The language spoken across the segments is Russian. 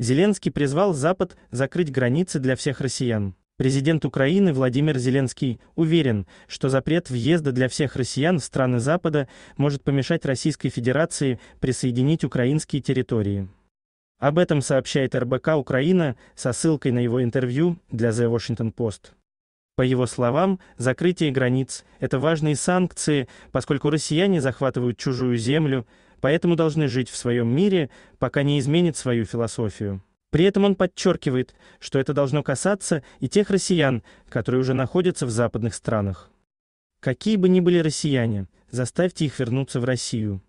Зеленский призвал Запад закрыть границы для всех россиян. Президент Украины Владимир Зеленский уверен, что запрет въезда для всех россиян в страны Запада может помешать Российской Федерации присоединить украинские территории. Об этом сообщает РБК Украина со ссылкой на его интервью для The Washington Post. По его словам, закрытие границ это важные санкции, поскольку россияне захватывают чужую землю, поэтому должны жить в своем мире, пока не изменит свою философию. При этом он подчеркивает, что это должно касаться и тех россиян, которые уже находятся в западных странах. Какие бы ни были россияне, заставьте их вернуться в Россию.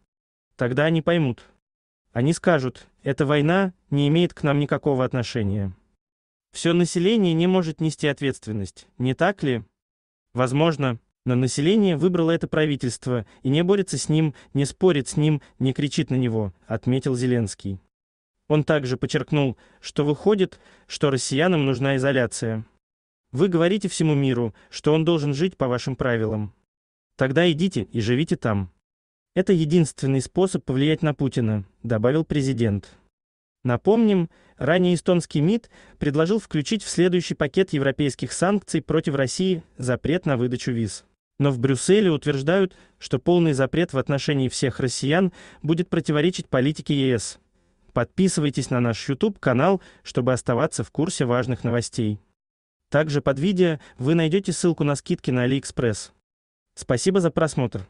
Тогда они поймут. Они скажут, эта война не имеет к нам никакого отношения. Все население не может нести ответственность, не так ли? Возможно, но население выбрало это правительство и не борется с ним, не спорит с ним, не кричит на него, отметил Зеленский. Он также подчеркнул, что выходит, что россиянам нужна изоляция. Вы говорите всему миру, что он должен жить по вашим правилам. Тогда идите и живите там. Это единственный способ повлиять на Путина, добавил президент. Напомним, ранее эстонский МИД предложил включить в следующий пакет европейских санкций против России запрет на выдачу виз. Но в Брюсселе утверждают, что полный запрет в отношении всех россиян будет противоречить политике ЕС. Подписывайтесь на наш YouTube-канал, чтобы оставаться в курсе важных новостей. Также под видео вы найдете ссылку на скидки на AliExpress. Спасибо за просмотр.